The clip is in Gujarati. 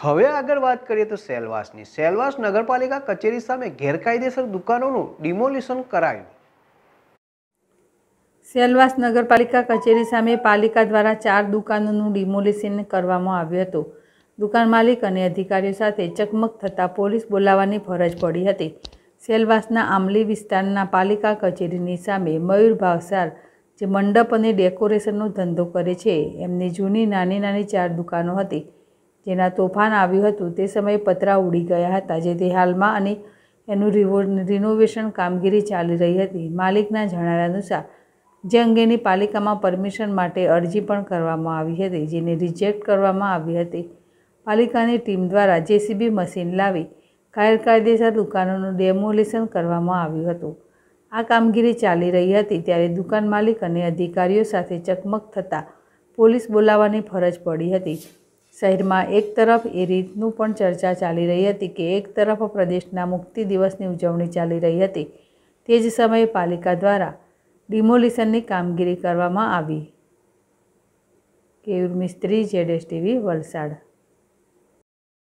હવે આગળ વાત કરીએ તો સેલવાસની સેલવાસ નગરપાલિકા કચેરી સામે ગેરકાયદેસર દુકાનોનું ડિમોલિશન કરાયું સેલવાસ નગરપાલિકા કચેરી સામે પાલિકા દ્વારા ચાર દુકાનોનું ડિમોલિશન કરવામાં આવ્યું હતું દુકાન માલિક અને અધિકારીઓ સાથે ચકમક થતાં પોલીસ બોલાવવાની ફરજ પડી હતી સેલવાસના આમલી વિસ્તારના પાલિકા કચેરીની સામે મયુર ભાવસાર જે મંડપ અને ડેકોરેશનનો ધંધો કરે છે એમની જૂની નાની નાની ચાર દુકાનો હતી જેના તોફાન આવ્યું હતું તે સમયે પતરા ઉડી ગયા હતા જેથી હાલમાં અને એનું રિવો રિનોવેશન કામગીરી ચાલી રહી હતી માલિકના જણાવ્યા અનુસાર જે અંગેની પાલિકામાં પરમિશન માટે અરજી પણ કરવામાં આવી હતી જેને રિજેક્ટ કરવામાં આવી હતી પાલિકાની ટીમ દ્વારા જેસીબી મશીન લાવી ગેરકાયદેસર દુકાનોનું ડેમોલેશન કરવામાં આવ્યું હતું આ કામગીરી ચાલી રહી હતી ત્યારે દુકાન માલિક અને અધિકારીઓ સાથે ચકમક થતાં પોલીસ બોલાવવાની ફરજ પડી હતી શહેરમાં એક તરફ એ રીતનું પણ ચર્ચા ચાલી રહી હતી કે એક તરફ પ્રદેશના મુક્તિ દિવસની ઉજવણી ચાલી રહી હતી તે જ સમયે પાલિકા દ્વારા ડિમોલિશનની કામગીરી કરવામાં આવી કેયુર મિસ્ત્રી જેડેસ ટીવી વલસાડ